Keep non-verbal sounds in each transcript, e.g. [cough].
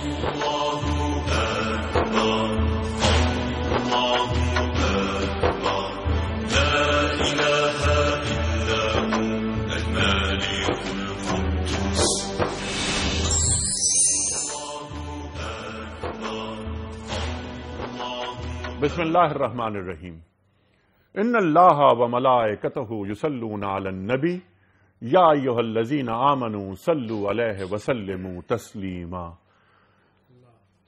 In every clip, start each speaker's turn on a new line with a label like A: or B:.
A: بسم الله الرحمن الرحيم ان الله وملائكته يصلون على النبي يا أيها الذين آمنوا صلوا عليه وسلموا تسليماً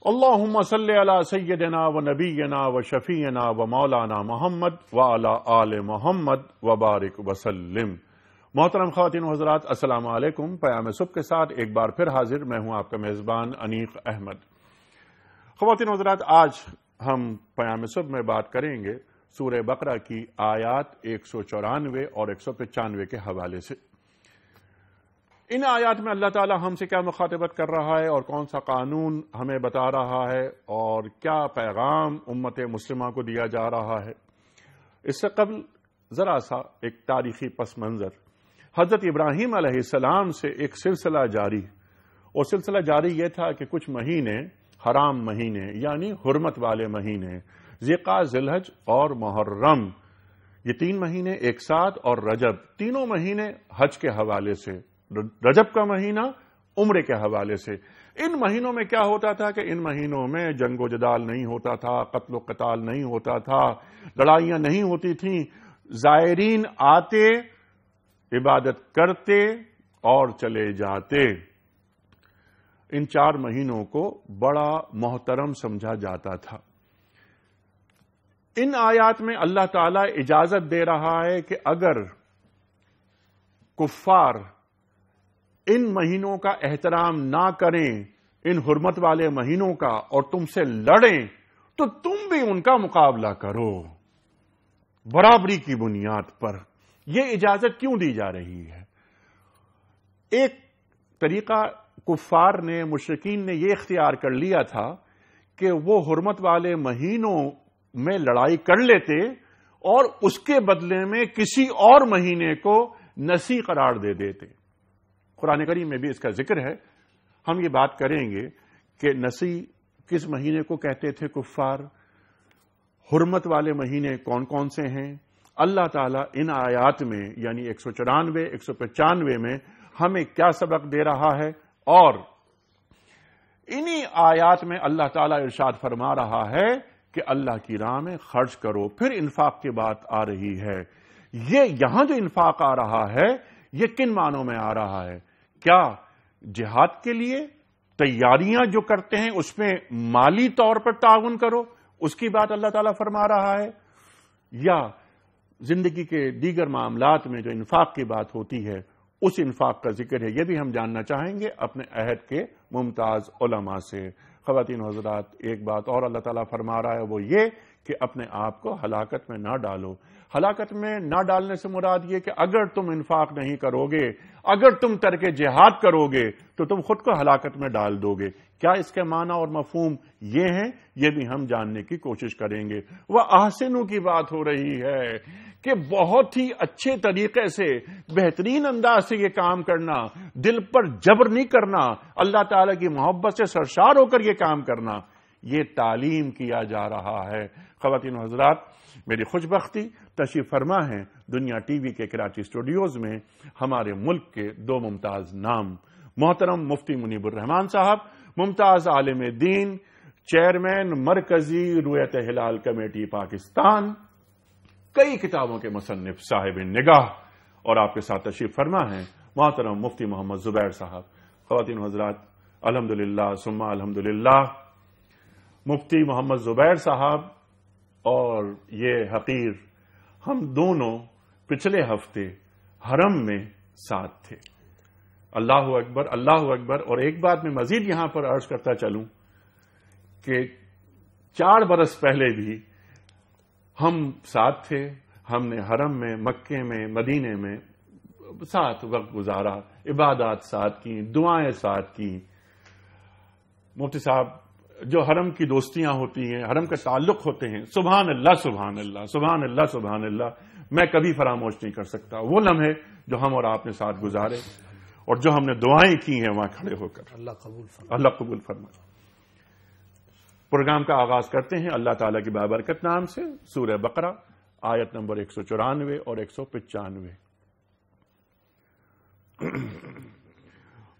A: अल्लाम सल्ला सैदना व नबीना व शफ़ीना व मौलाना मोहम्मद वाला आल मोहम्मद व वसलम मोहतरम खातिन हजरात असलकम प्याम सुब के साथ एक बार फिर हाजिर मैं हूं आपका मेज़बान अनीक अहमद ख़वान हजरात आज हम प्याम सुब में बात करेंगे सूर बकरा की आयात एक सौ चौरानवे और एक सौ पचानवे के हवाले से इन आयात में अल्लाह ताला हमसे क्या मुखातबत कर रहा है और कौन सा कानून हमें बता रहा है और क्या पैगाम उम्मत मुस्लिमा को दिया जा रहा है इससे कबल ज़रा सा एक तारीखी पस मंज़र हज़रत इब्राहिम आसमाम से एक सिलसिला जारी और सिलसिला जारी यह था कि कुछ महीने हराम महीने यानी हरमत वाले महीने जिका जिलहज और मुहर्रम ये तीन महीने एक साथ और रजब तीनों महीने हज के हवाले से रजब का महीना उम्र के हवाले से इन महीनों में क्या होता था कि इन महीनों में जंगो जदाल नहीं होता था कत्ल कताल नहीं होता था लड़ाइयां नहीं होती थी जायरीन आते इबादत करते और चले जाते इन चार महीनों को बड़ा मोहतरम समझा जाता था इन आयात में अल्लाह ताला इजाजत दे रहा है कि अगर कुफार इन महीनों का एहतराम ना करें इन हुरमत वाले महीनों का और तुमसे लड़ें तो तुम भी उनका मुकाबला करो बराबरी की बुनियाद पर यह इजाजत क्यों दी जा रही है एक तरीका कुफार ने मुशरकिन ने यह इख्तियार कर लिया था कि वो हुरमत वाले महीनों में लड़ाई कर लेते और उसके बदले में किसी और महीने को नसी करार दे देते कुरान करीम में भी इसका जिक्र है हम ये बात करेंगे कि नसी किस महीने को कहते थे कुफ्फार हुरमत वाले महीने कौन कौन से हैं अल्लाह ताला इन आयात में यानी एक सौ चौरानवे एक सौ पचानवे में हमें क्या सबक दे रहा है और इन्हीं आयात में अल्लाह ताला इरशाद फरमा रहा है कि अल्लाह की राह में खर्च करो फिर इन्फाक की बात आ रही है ये यहां जो इन्फाक आ रहा है ये किन मानों में आ रहा है क्या जिहाद के लिए तैयारियां जो करते हैं उसमें माली तौर पर ताउन करो उसकी बात अल्लाह ताला फरमा रहा है या जिंदगी के दीगर मामला में जो इन्फाक की बात होती है उस इन्फाक का जिक्र है यह भी हम जानना चाहेंगे अपने अहद के मुमताज उलमा से खातिन हजरात एक बात और अल्लाह ताला फरमा रहा है वो ये कि अपने आप को हलाकत में ना डालो हलाकत में ना डालने से मुराद ये कि अगर तुम इन्फाक नहीं करोगे अगर तुम तरके जिहाद करोगे तो तुम खुद को हलाकत में डाल दोगे क्या इसके माना और मफहूम ये हैं ये भी हम जानने की कोशिश करेंगे वह आहसिनों की बात हो रही है कि बहुत ही अच्छे तरीके से बेहतरीन अंदाज से ये काम करना दिल पर जबर नहीं करना अल्लाह ताला की मोहब्बत से सरशार होकर ये काम करना ये तालीम किया जा रहा है खातिन हजरात मेरी खुशबख्ती तशीफ फरमा है दुनिया टी वी के कराची स्टूडियोज़ में हमारे मुल्क के दो मुमताज़ नाम मोहतरम मुफ्ती मुनीबुररहमान साहब मुमताज़ आलिम दीन चेयरमैन मरकजी रुयत हिलाल कमेटी पाकिस्तान कई किताबों के मुसनफ साहिब निगाह और आपके साथ तशीफ फरमा है मोहतरम मुफ्ती मोहम्मद जुबैर साहब खातिन हजरात अलहमदिल्ला सुम्मा अलहमदिल्ला मुफ्ती मोहम्मद जुबैर साहब और ये हकीर हम दोनों पिछले हफ्ते हरम में साथ थे अल्लाह अकबर अल्लाह अकबर और एक बात मैं मजीद यहां पर अर्ज करता चलूं कि चार बरस पहले भी हम साथ थे हमने हरम में मक्के में मदीने में साथ वक्त गुजारा इबादत साथ की दुआएं साथ की मोटी साहब जो हरम की दोस्तियां होती हैं हरम के ताल्लुक होते हैं सुबहान अल्लाह सुबहान अल्लाह सुबहान अल्लाह सुबहान अल्लाह मैं कभी फरामोश नहीं कर सकता वो लम्हे जो हम और आपने साथ गुजारे और जो हमने दुआएं की हैं वहां खड़े होकर अल्लाह कबूल अल्लाह कबूल फरमा प्रोग्राम का आगाज करते हैं अल्लाह ताला की बाबरकत नाम से सूर्य बकरा आयत नंबर एक सौ चौरानवे और एक सौ पचानवे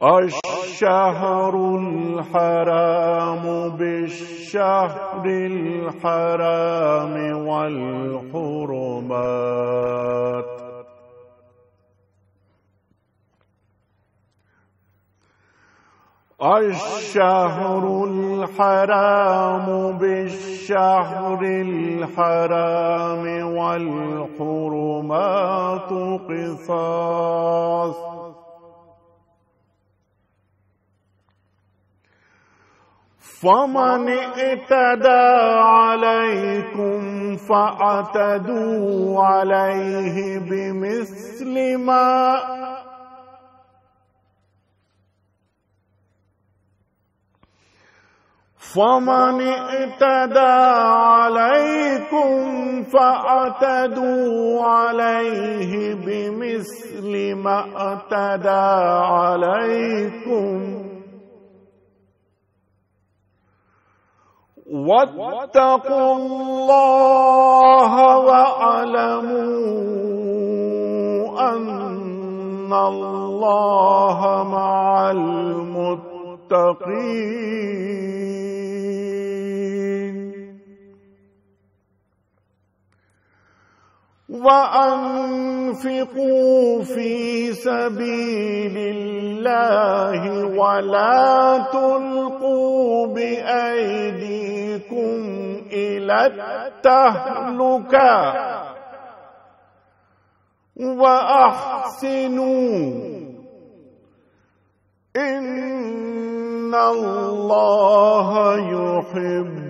A: الشهر الحرام بالشهر الحرام والحرمات الشهر الحرام بالشهر الحرام والحرمات قصاص فمن اعتدى عليكم فاعتدوا عليه بمثل ما فمن اعتدى عليكم فاعتدوا عليه بمثل ما اعتدى عليكم واتقوا الله واعلموا أن الله مع المتقين وأنفقوا في سبيل الله ولا تلقوا بأيديكم إلى التهلكة وأحسنوا إن الله يحب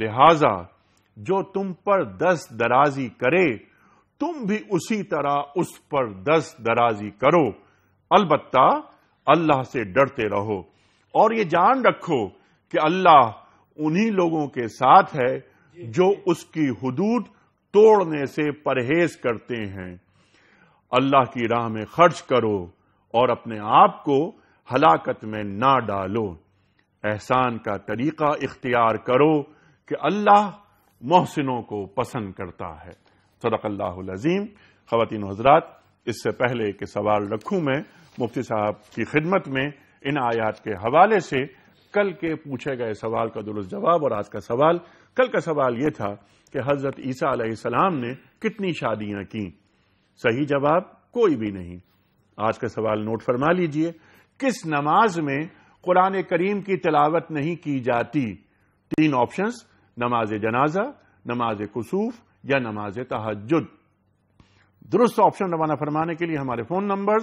A: लिहाजा जो तुम पर दस दराजी करे तुम भी उसी तरह उस पर दस दराजी करो अलबत्ता अल्लाह से डरते रहो और ये जान रखो कि अल्लाह उन्हीं लोगों के साथ है जो उसकी हदूद तोड़ने से परहेज करते हैं अल्लाह की राह में खर्च करो और अपने आप को हलाकत में ना डालो एहसान का तरीका इख्तियार करो कि अल्लाह मोहसिनों को पसंद करता है सदक़ल्लाजीम खातिन हजरात इससे पहले के सवाल रखूं मैं मुफ्ती साहब की खिदमत में इन आयात के हवाले से कल के पूछे गए सवाल का दुरुस्त जवाब और आज का सवाल कल का सवाल यह था कि हजरत ईसा सलाम ने कितनी शादियां की सही जवाब कोई भी नहीं आज का सवाल नोट फरमा लीजिए किस नमाज में कुरान करीम की तिलावत नहीं की जाती तीन ऑप्शंस नमाज जनाजा नमाज कसूफ या नमाज तहजद दुरुस्त ऑप्शन रवाना फरमाने के लिए हमारे फोन नंबर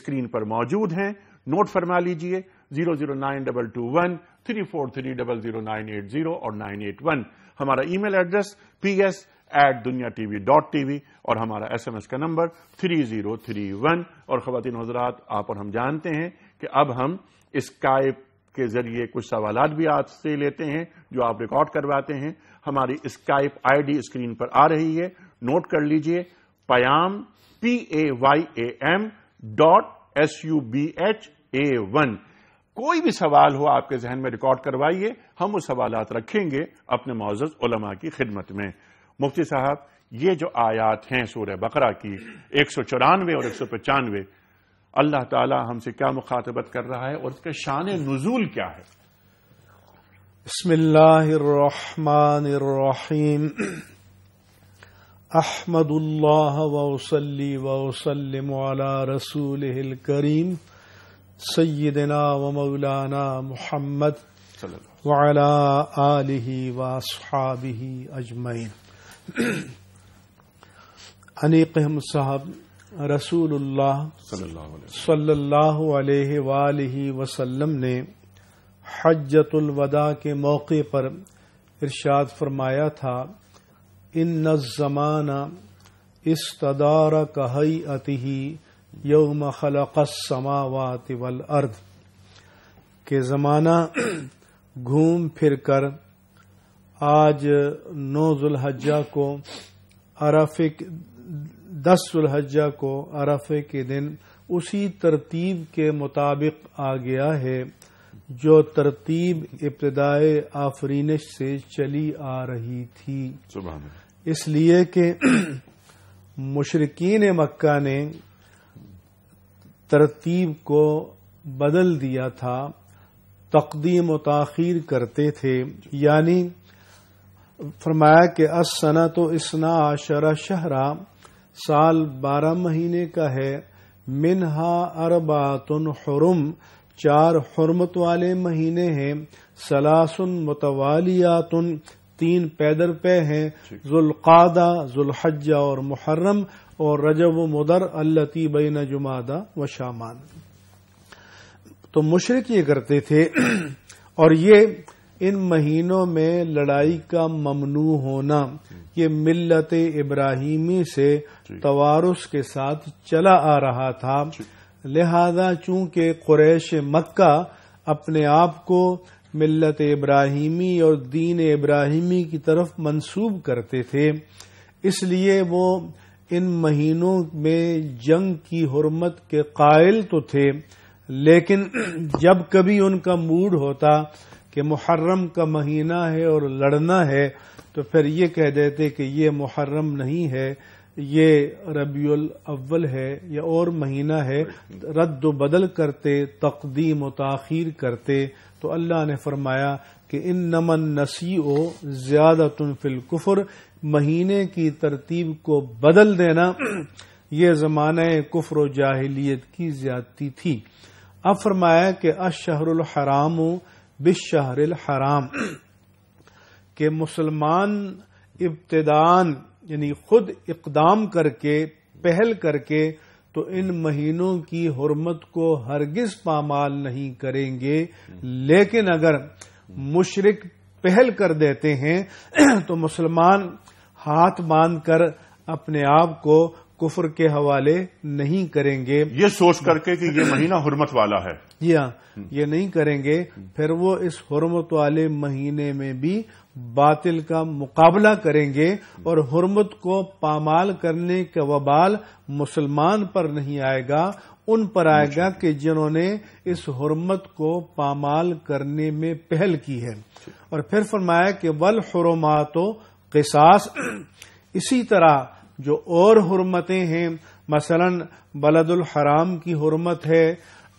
A: स्क्रीन पर मौजूद हैं नोट फरमा लीजिए zero zero nine double two one three four three double zero nine eight zero और नाइन एट वन हमारा e mail address P S at Duniya TV dot TV और हमारा एस एम एस का number three zero three one और खातिन हजरात आप और हम जानते हैं कि अब हम स्काइप के जरिए कुछ सवाल भी आपसे लेते हैं जो आप रिकॉर्ड करवाते हैं हमारी स्काइप आईडी स्क्रीन पर आ रही है नोट कर लीजिए पयाम P A Y A M dot S U B H A one कोई भी सवाल हो आपके जहन में रिकॉर्ड करवाइए हम वो सवाल रखेंगे अपने मोजज उलमा की खिदमत में मुफ्ती साहब ये जो आयात हैं सूर्य बकरा की एक सौ चौरानवे और एक सौ पचानवे अल्लाह ताला हमसे क्या मुखातबत कर रहा है और उसका शान नजूल क्या है
B: बसमीम अहमदुल्लाह वसली वसलम रसूल करीम सैदना व मौलाना मोहम्मद वाला आलि वासहाबी अजमैन [clears throat] अनेक साहब रसूलुल्लाह सल्लल्लाहु अलैहि वालही वसल्लम ने हजतुल वदा के मौके पर इरशाद फरमाया था इन जमाना इस तदार कहई अति यौम खलकसमावात वल अर्द के ज़माना घूम फिर कर आज नौ जुल्हजा को अरफिक दस सुलहजा को अरफे के दिन उसी तरतीब के मुताबिक आ गया है जो तरतीब इब्तदाए आफरीनिश से चली आ रही थी इसलिए कि [clears throat] मुशरकिन मक्का ने तरतीब को बदल दिया था तकदीम तखीर करते थे यानी फरमाया कि असना तो इसना आशरा शहरा साल बारह महीने का है मिनहा अरबातुन हरुम चार हरमत वाले महीने हैं सलासुन मुतवालियातुन तीन पैदर पे हैं जुल्कादा जुल्हजा और मुहर्रम और रजब व मुदर अल्लती बैन जुमादा व शामान तो मुशरक ये करते थे और ये इन महीनों में लड़ाई का ममनू होना ये मिल्लत इब्राहिमी से तवारस के साथ चला आ रहा था लिहाजा चूंकि कुरैश मक्का अपने आप को मिलत इब्राहिमी और दीन इब्राहिमी की तरफ मंसूब करते थे इसलिए वो इन महीनों में जंग की हरमत के कायल तो थे लेकिन जब कभी उनका मूड होता कि मुहर्रम का महीना है और लड़ना है तो फिर ये कह देते कि ये मुहर्रम नहीं है ये रबील अव्वल है या और महीना है रद्द बदल करते तकदीम ताखिर करते तो अल्लाह ने फरमाया कि इन नमन नसी ओ ज्यादा तुनफिल कुफर महीने की तरतीब को बदल देना ये जमाने कुफर जाहलीत की ज्यादती थी अब फरमाया कि अशहरुल हराम बिशहरिल हराम के मुसलमान इब्तदान यानी खुद इकदाम करके पहल करके तो इन महीनों की हरमत को हरगिज पामाल नहीं करेंगे लेकिन अगर मुशरक पहल कर देते हैं [clears throat] तो मुसलमान हाथ बांध कर अपने आप को कुफर के हवाले नहीं करेंगे ये सोच करके कि ये महीना हुरमत वाला है जी हाँ ये नहीं करेंगे फिर वो इस हुरमत वाले महीने में भी बातिल का मुकाबला करेंगे और हुरमत को पामाल करने का वबाल मुसलमान पर नहीं आएगा उन पर आएगा कि जिन्होंने इस हुरमत को पामाल करने में पहल की है और फिर फरमाया कि वल हरमातो किसास इसी तरह जो और हरमतें हैं मसलन बलदुल हराम की हरमत है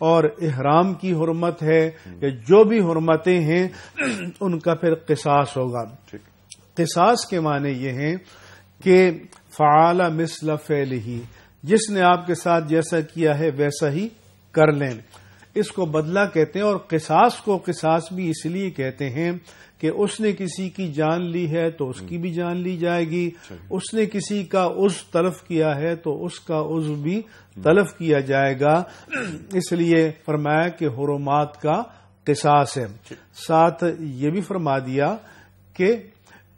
B: और इहराम की हरमत है या जो भी हरमतें हैं [clears throat] उनका फिर किसास होगा किसास के माने ये हैं कि फ़ाल मिसल फ़ैल ही जिसने आपके साथ जैसा किया है वैसा ही कर लें इसको बदला कहते हैं और किसास को किसास भी इसलिए कहते हैं कि उसने किसी की जान ली है तो उसकी भी जान ली जाएगी उसने किसी का उस तलफ किया है तो उसका उज भी तलफ किया जाएगा इसलिए फरमाया कि हरोमात का किसास है साथ ये भी फरमा दिया कि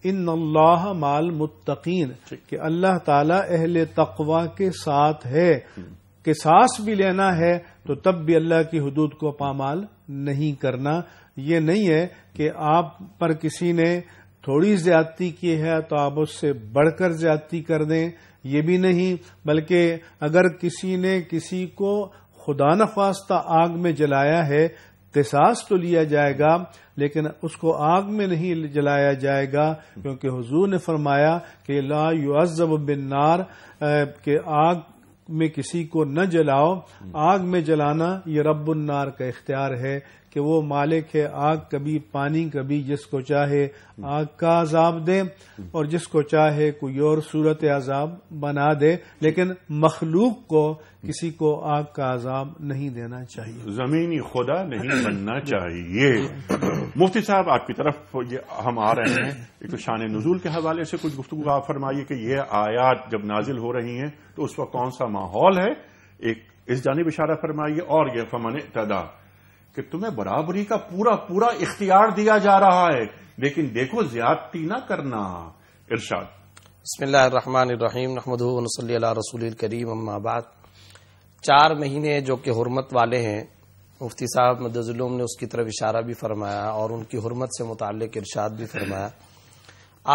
B: इन अल्लाह माल मुत्तकीन कि अल्लाह ताला अहले तकवा के साथ है हम्म। कि सांस भी लेना है तो तब भी अल्लाह की हदूद को पामाल नहीं करना ये नहीं है कि आप पर किसी ने थोड़ी ज्यादती की है तो आप उससे बढ़कर ज्यादती कर दें ये भी नहीं बल्कि अगर किसी ने किसी को खुदा नखास्ता आग में जलाया है तेसास तो लिया जाएगा लेकिन उसको आग में नहीं जलाया जाएगा क्योंकि हुजूर ने फरमाया कि ला युअब बिन नार के आग में किसी को न जलाओ आग में जलाना ये रब्बुन्नार का इख्तियार है कि वो मालिक है आग कभी पानी कभी जिसको चाहे आग का अजाब दे और जिसको चाहे कोई और सूरत अजाब बना दे लेकिन मखलूक को किसी को आग का अजाब नहीं देना चाहिए
A: जमीनी खुदा नहीं बनना चाहिए मुफ्ती साहब आपकी तरफ ये हम आ रहे हैं एक तो शान नजूल के हवाले से कुछ गुफ्तु आप फरमाइए कि यह आयात जब नाजिल हो रही है तो उस वक्त कौन सा माहौल है एक इस जानब इशारा फरमाइए और यह फमन तदा कि तुम्हें बराबरी का पूरा पूरा इख्तियार दिया जा रहा है लेकिन देखो ज्यादती
C: ना करना इर्शाद बसमीम नहमदनसली रसूल करीम अम्माबाद चार महीने जो कि हरमत वाले हैं मुफ्ती साहब मदजुलूम ने उसकी तरफ इशारा भी फरमाया और उनकी हरमत से मुतल इर्शाद भी फरमाया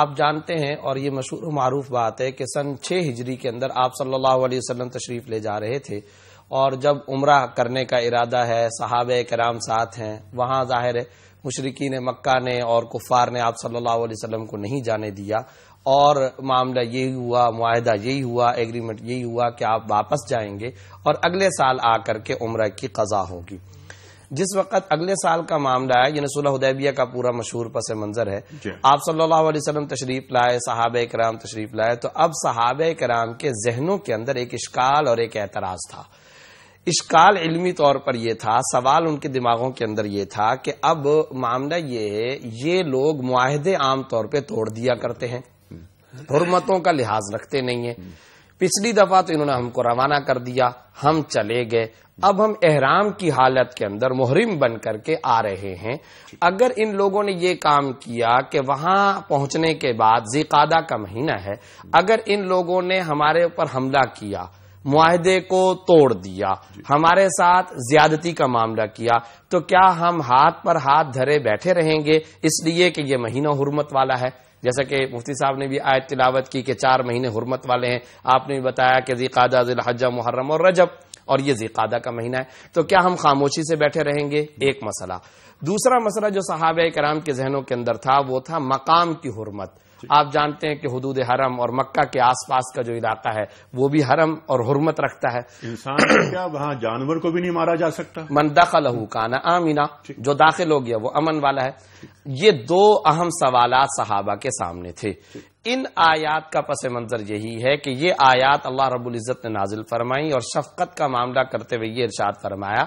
C: आप जानते हैं और ये मशहूर मरूफ बात है कि सन छह हिजरी के अंदर आप सल्लाह वसलम तशरीफ ले जा रहे थे और जब उम्र करने का इरादा है सहाब कराम साथ हैं वहां जाहिर है ने मक्का ने और कुफ़ार ने आप सल्लल्लाहु अलैहि वसल्लम को नहीं जाने दिया और मामला यही हुआ माहदा यही हुआ एग्रीमेंट यही हुआ कि आप वापस जाएंगे और अगले साल आकर के उम्र की कज़ा होगी जिस वक्त अगले साल का मामला है यानी सुलह उदैबिया का पूरा मशहूर पस मंजर है आप सल्लल्लाहु वसलम तशरीफ लाए साहब कराम तशरीफ लाए तो अब साहब कराम के जहनों के अंदर एक इश्काल और एक एतराज था इश्काल इल्मी तौर पर यह था सवाल उनके दिमागों के अंदर यह था कि अब मामला ये है ये लोग माहदे आमतौर पर तोड़ दिया करते हैं हरमतों का लिहाज रखते नहीं है पिछली दफा तो इन्होंने हमको रवाना कर दिया हम चले गए अब हम एहराम की हालत के अंदर मुहरिम बन करके आ रहे हैं अगर इन लोगों ने ये काम किया कि वहां पहुंचने के बाद जिकादा का महीना है अगर इन लोगों ने हमारे ऊपर हमला किया मुआहदे को तोड़ दिया हमारे साथ ज्यादती का मामला किया तो क्या हम हाथ पर हाथ धरे बैठे रहेंगे इसलिए कि यह महीना हुरमत वाला है जैसा कि मुफ्ती साहब ने भी आयत तिलावत की कि चार महीने हुरमत वाले हैं आपने भी बताया कि जिकादा जिलहजा मुहर्रम और रजब और ये जिकादा का महीना है तो क्या हम खामोशी से बैठे रहेंगे एक मसला दूसरा मसला जो सहाब कराम के जहनों के अंदर था वो था मकाम की हुरमत आप जानते हैं कि हदूद हरम और मक्का के आसपास का जो इलाका है वो भी हरम और हरमत रखता है इंसान क्या वहां जानवर को भी नहीं मारा जा सकता मन दखल काना आमीना जो दाखिल हो गया वो अमन वाला है ये दो अहम सवाल सहाबा के सामने थे इन आयात का पस मंजर यही है कि ये आयात अल्लाह रबुल्जत ने नाजिल फरमाई और शफकत का मामला करते हुए ये इर्शाद फरमाया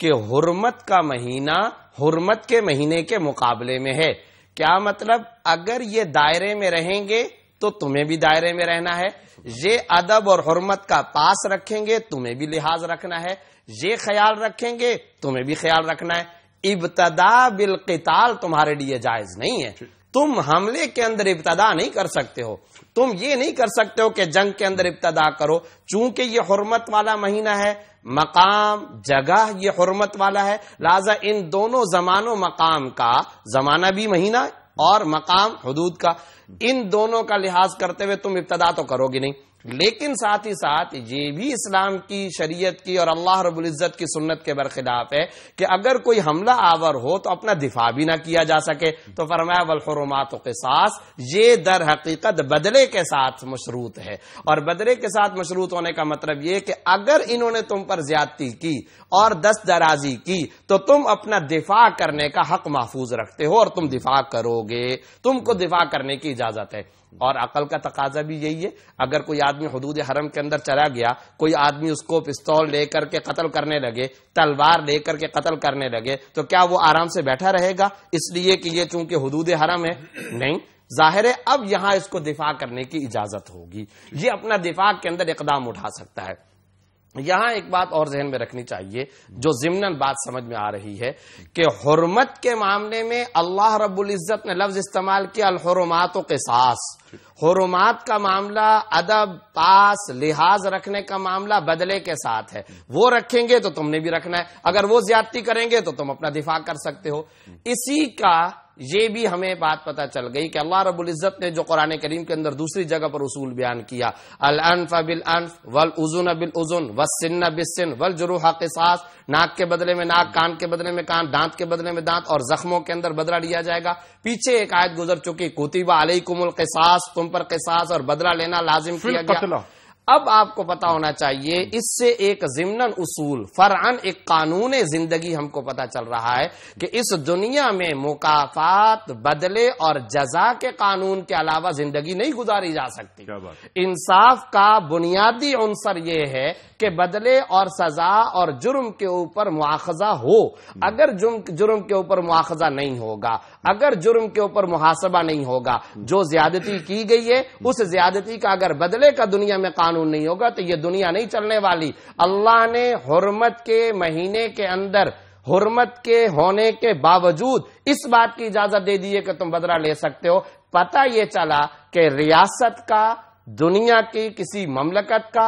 C: कि हरमत का महीना हरमत के महीने के मुकाबले में है क्या मतलब अगर ये दायरे में रहेंगे तो तुम्हें भी दायरे में रहना है ये अदब और हरमत का पास रखेंगे तुम्हें भी लिहाज रखना है ये ख्याल रखेंगे तुम्हें भी ख्याल रखना है इब्तदा बिलकताल तुम्हारे लिए जायज नहीं है तुम हमले के अंदर इब्तदा नहीं कर सकते हो तुम ये नहीं कर सकते हो कि जंग के अंदर इब्तदा करो चूंकि ये हरमत वाला महीना है मकाम जगह ये हरमत वाला है लिहाजा इन दोनों जमानों मकाम का जमाना भी महीना और मकाम हदूद का इन दोनों का लिहाज करते हुए तुम इब्तदा तो करोगे नहीं लेकिन साथ ही साथ ये भी इस्लाम की शरीयत की और अल्लाह रबुल्जत की सुन्नत के बरखिलाफ है कि अगर कोई हमला आवर हो तो अपना दिफा भी ना किया जा सके तो फरमाया वलहरमात के सास ये दर हकीकत बदले के साथ मशरूत है और बदले के साथ मशरूत होने का मतलब ये कि अगर इन्होंने तुम पर ज्यादती की और दस दराजी की तो तुम अपना दिफा करने का हक महफूज रखते हो और तुम दिफा करोगे तुमको दिफा करने की इजाजत है और अकल का तकाजा भी यही है अगर कोई आदमी हदूद हरम के अंदर चला गया कोई आदमी उसको पिस्तौल लेकर के कत्ल करने लगे तलवार लेकर के कत्ल करने लगे तो क्या वो आराम से बैठा रहेगा इसलिए कि ये चूंकि हदूद हरम है नहीं जाहिर है अब यहां इसको दिफा करने की इजाजत होगी ये अपना दिफा के अंदर इकदाम उठा सकता है यहां एक बात और जहन में रखनी चाहिए जो जिमनन बात समझ में आ रही है कि हरमत के मामले में अल्लाह रब्बुल इज़्ज़त ने लफ्ज इस्तेमाल किया अलहरमात के सास हरमात का मामला अदब पास लिहाज रखने का मामला बदले के साथ है वो रखेंगे तो तुमने भी रखना है अगर वो ज्यादती करेंगे तो तुम अपना दिफा कर सकते हो इसी का ये भी हमें बात पता चल गई कि अल्लाह रबुल इज़्ज़त ने जो कुरान करीम के अंदर दूसरी जगह पर उसूल बयान किया अल अनफ बिल अनफ वल उजुन बिल उजुन व सिन्न बिसिन वल जुरूहा किसास नाक के बदले में नाक कान के बदले में कान दांत के बदले में दांत और जख्मों के अंदर बदला लिया जाएगा पीछे एक आयत गुजर चुकी कुतिबा अलई कुमुल किसास तुम पर किसास और बदला लेना लाजिम किया गया अब आपको पता होना चाहिए इससे एक जिमनन उसूल फरअन एक कानून जिंदगी हमको पता चल रहा है कि इस दुनिया में मुकाफात बदले और जजा के कानून के अलावा जिंदगी नहीं गुजारी जा सकती इंसाफ का बुनियादी अंसर यह है कि बदले और सजा और जुर्म के ऊपर मुआखजा हो अगर जुर्म के ऊपर मुआखजा नहीं होगा अगर जुर्म के ऊपर मुहासबा नहीं होगा जो ज्यादती की गई है उस ज्यादती का अगर बदले का दुनिया में कानून कानून नहीं होगा तो ये दुनिया नहीं चलने वाली अल्लाह ने हरमत के महीने के अंदर हरमत के होने के बावजूद इस बात की इजाजत दे दी है कि तुम बदला ले सकते हो पता यह चला कि रियासत का दुनिया की किसी ममलकत का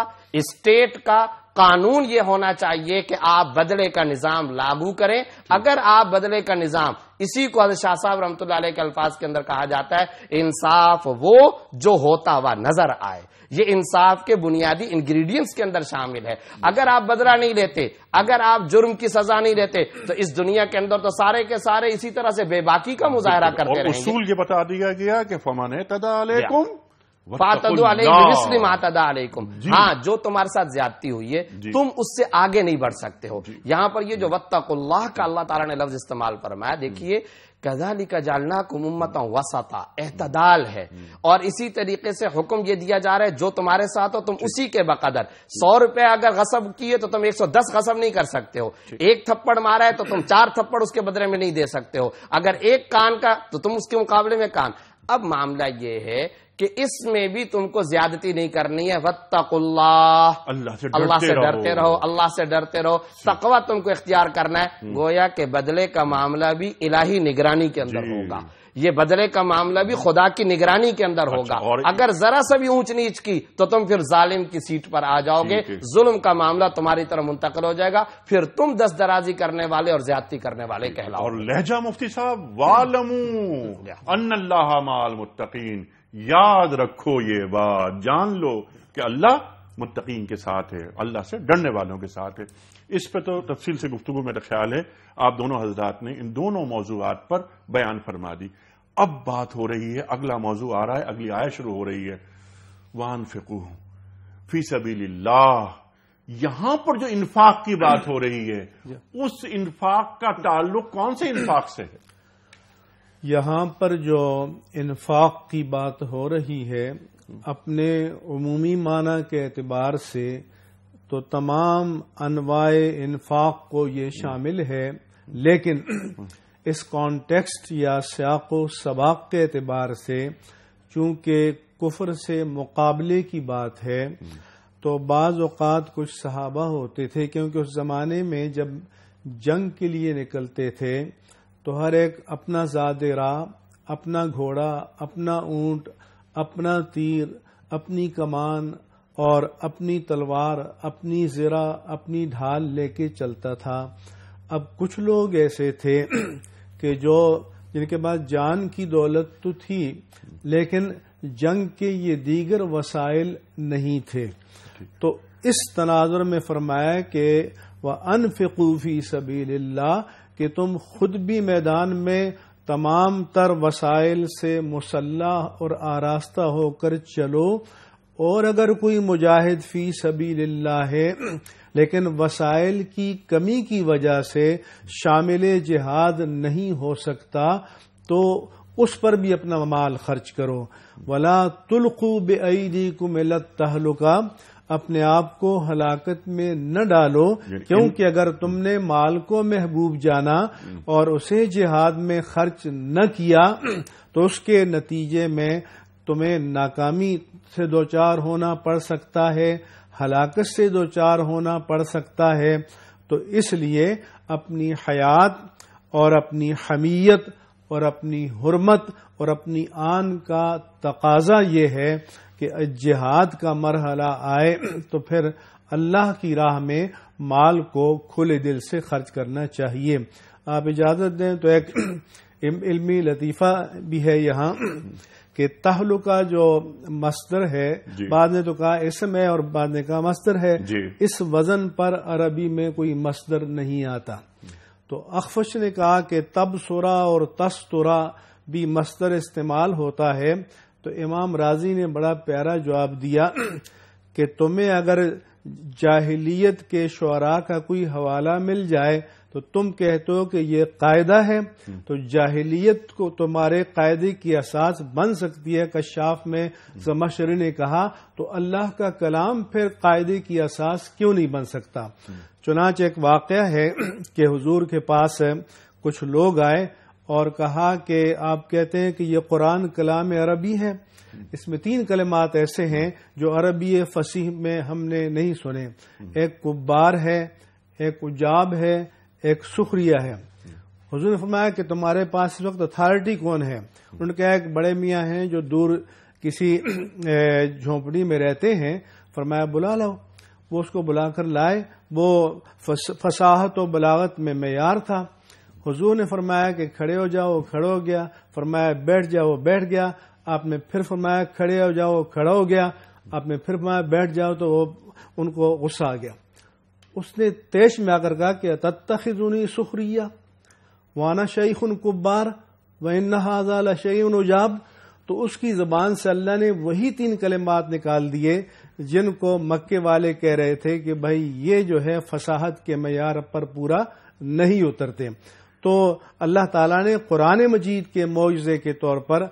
C: स्टेट का कानून ये होना चाहिए कि आप बदले का निज़ाम लागू करें अगर आप बदले का निज़ाम इसी को शाह साहब रमत के अल्फाज के अंदर कहा जाता है इंसाफ वो जो होता हुआ नजर आए ये इंसाफ के बुनियादी इंग्रेडिएंट्स के अंदर शामिल है अगर आप बदला नहीं लेते अगर आप जुर्म की सजा नहीं लेते तो इस दुनिया के अंदर तो सारे के सारे इसी तरह से बेबाकी का मुजाहरा करते रहे उसूल
A: ये बता दिया गया कि
C: फमान तदा हाँ जो तुम्हारे साथ ज्यादती हुई है तुम उससे आगे नहीं बढ़ सकते हो यहाँ पर ये जो वत्तकुल्लाह का अल्लाह तारा ने लफ्ज इस्तेमाल फरमाया देखिए कजाली का जालना कुमता वसाता एहतदाल है और इसी तरीके से हुक्म ये दिया जा रहा है जो तुम्हारे साथ हो तुम उसी के बकदर सौ रुपए अगर गसब किए तो तुम एक सौ दस गसब नहीं कर सकते हो एक थप्पड़ मारा है तो तुम चार थप्पड़ उसके बदले में नहीं दे सकते हो अगर एक कान का तो तुम उसके मुकाबले में कान अब मामला यह है कि इसमें भी तुमको ज्यादती नहीं करनी है वत्तकुल्लाह अल्लाह से डरते रहो अल्लाह से डरते रहो तकवा तुमको इख्तियार करना है हम्म। गोया के बदले का मामला भी इलाही निगरानी के अंदर होगा ये बदले का मामला भी खुदा की निगरानी के अंदर अच्छा, होगा और अगर जरा सा भी ऊंच नीच की तो तुम फिर जालिम की सीट पर आ जाओगे जुल्म का मामला तुम्हारी तरफ मुंतकिल हो जाएगा फिर तुम दस दराजी करने वाले और ज्यादती करने वाले कहलाओ और
A: लहजा मुफ्ती साहब वालमू हम्म, अल्लाह माल मुत्तकीन याद रखो ये बात जान लो कि अल्लाह मुतकीन के साथ है अल्लाह से डरने वालों के साथ है इस पर तो तफसील से गुफ्तु मेरा ख्याल है आप दोनों हजरात ने इन दोनों मौजूद पर बयान फरमा दी अब बात हो रही है अगला मौजू आ रहा है अगली आय शुरू हो रही है वान फिकू फी सबीला यहां पर जो इन्फाक की बात हो रही है उस इन्फाक का ताल्लुक कौन से इन्फाक से है
B: यहाँ पर जो इन्फाक की बात हो रही है अपने उमूमी माना के एतबार से तो तमाम अनवाय इन्फाक को ये शामिल है लेकिन [clears throat] इस कॉन्टेक्स्ट या सियाक सबाक के एतबार से चूंकि कुफर से मुकाबले की बात है तो बाज़ अवत कुछ सहाबा होते थे क्योंकि उस जमाने में जब जंग के लिए निकलते थे तो हर एक अपना जादेरा अपना घोड़ा अपना ऊंट अपना तीर अपनी कमान और अपनी तलवार अपनी जरा अपनी ढाल लेके चलता था अब कुछ लोग ऐसे थे [clears throat] कि जो जिनके पास जान की दौलत तो थी लेकिन जंग के ये दीगर वसाइल नहीं थे तो इस तनाजर में फरमाया कि वह अनफिकूफी सबील्ला कि तुम खुद भी मैदान में तमाम तर वसाइल से मुसल्ला और आरास्ता होकर चलो और अगर कोई मुजाहिद फी सभी है लेकिन वसाइल की कमी की वजह से शामिल जिहाद नहीं हो सकता तो उस पर भी अपना माल खर्च करो वला तुलकू बेदी कुमिलत तहलुका अपने आप को हलाकत में न डालो क्योंकि अगर तुमने माल को महबूब जाना और उसे जिहाद में खर्च न किया तो उसके नतीजे में तुम्हें नाकामी से दो चार होना पड़ सकता है हलाकत से दो चार होना पड़ सकता है तो इसलिए अपनी हयात और अपनी हमीयत और अपनी हुरमत और अपनी आन का तकाजा ये है कि जिहाद का मरहला आए तो फिर अल्लाह की राह में माल को खुले दिल से खर्च करना चाहिए आप इजाज़त दें तो एक इल्मी लतीफ़ा भी है यहाँ कि तहलु का जो मस्तर है बाद ने तो कहा इसम है और बाद ने कहा मस्तर है इस वजन पर अरबी में कोई मस्तर नहीं आता तो अखफश ने कहा कि तब सुरा और तस्तुरा भी मस्तर इस्तेमाल होता है तो इमाम राजी ने बड़ा प्यारा जवाब दिया कि तुम्हें अगर जाहिलियत के शुरा का कोई हवाला मिल जाए तो तुम कहते हो कि ये कायदा है तो जाहिलियत को तुम्हारे कायदे की असास बन सकती है कशाफ में जमाशरी ने कहा तो अल्लाह का कलाम फिर कायदे की असास क्यों नहीं बन सकता चुनाच एक वाक़ है कि हुजूर के पास कुछ लोग आए और कहा कि आप कहते हैं कि यह कुरान कलाम अरबी है इसमें तीन कलमात ऐसे हैं जो अरबी फसीह में हमने नहीं सुने एक कुब्बार है एक उजाब है एक सुखरिया है हजूर ने फरमाया कि तुम्हारे पास इस वक्त अथॉरिटी कौन है उन्होंने कहा एक बड़े मियाँ हैं जो दूर किसी झोंपड़ी में रहते हैं फरमाया बुला लो वो उसको बुलाकर लाए वो फसाहत व बलागत में मैार था हुजूर ने फरमाया कि खड़े हो जाओ वो खड़ा हो गया फरमाया बैठ जाओ वो बैठ गया आपने फिर फरमाया खड़े हो जाओ वो खड़ा हो गया आपने फिर फरमाया बैठ जाओ तो वो उनको गुस्सा आ गया उसने तेज में आकर कहा कि तत्तखिजुनी सुखरिया वाना व कुब्बार वन्ना शैन उजाब तो उसकी जबान से अल्लाह ने वही तीन कलेमात निकाल दिए जिनको मक्के वाले कह रहे थे कि भाई ये जो है फसाहत के मैार पर पूरा नहीं उतरते तो अल्लाह ताला ने कुरान मजीद के मुआवजे के तौर पर